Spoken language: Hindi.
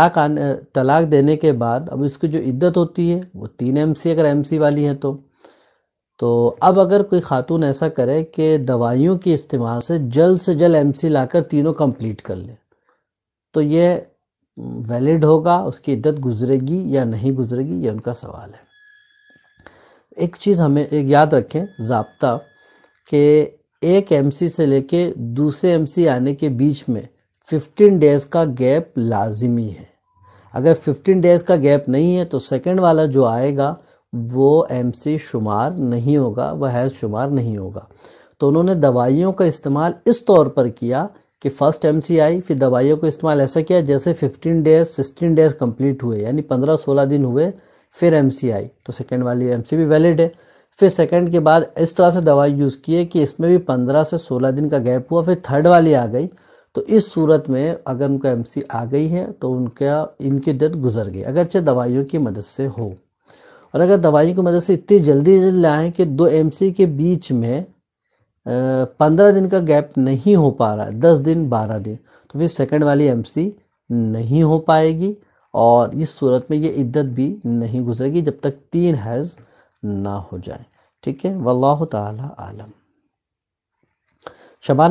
तलाक आने तलाक देने के बाद अब इसकी जो इद्दत होती है वो तीन एम सी अगर एम सी वाली है तो तो अब अगर कोई खातून ऐसा करे कि दवाइयों के इस्तेमाल से जल्द से जल्द एम सी लाकर तीनों कंप्लीट कर ले तो ये वैलिड होगा उसकी इद्दत गुजरेगी या नहीं गुजरेगी ये उनका सवाल है एक चीज़ हमें एक याद रखें जबता कि एक एम सी से लेके दूसरे एम सी आने के बीच में फिफ्टीन डेज़ का गैप लाजिमी है अगर 15 डेज का गैप नहीं है तो सेकंड वाला जो आएगा वो एम शुमार नहीं होगा वह हैज़ शुमार नहीं होगा तो उन्होंने दवाइयों का इस्तेमाल इस तौर पर किया कि फ़र्स्ट एम आई फिर दवाइयों का इस्तेमाल ऐसा किया जैसे 15 डेज 16 डेज कंप्लीट हुए यानी 15-16 दिन हुए फिर एम आई तो सेकेंड वाली एम भी वैलिड है फिर सेकेंड के बाद इस तरह से दवाई यूज़ किए कि इसमें भी पंद्रह से सोलह दिन का गैप हुआ फिर थर्ड वाली आ गई तो इस सूरत में अगर उनका एम आ गई है तो उनका इनकी डेथ गुजर गई अगरचे दवाइयों की मदद से हो और अगर दवाइयों की मदद से इतनी जल्दी लाएं कि दो एम के बीच में पंद्रह दिन का गैप नहीं हो पा रहा है दस दिन बारह दिन तो फिर सेकंड वाली एम नहीं हो पाएगी और इस सूरत में ये इद्दत भी नहीं गुजरेगी जब तक तीन हैज़ ना हो जाए ठीक है वल्ल ताला आलम शबाना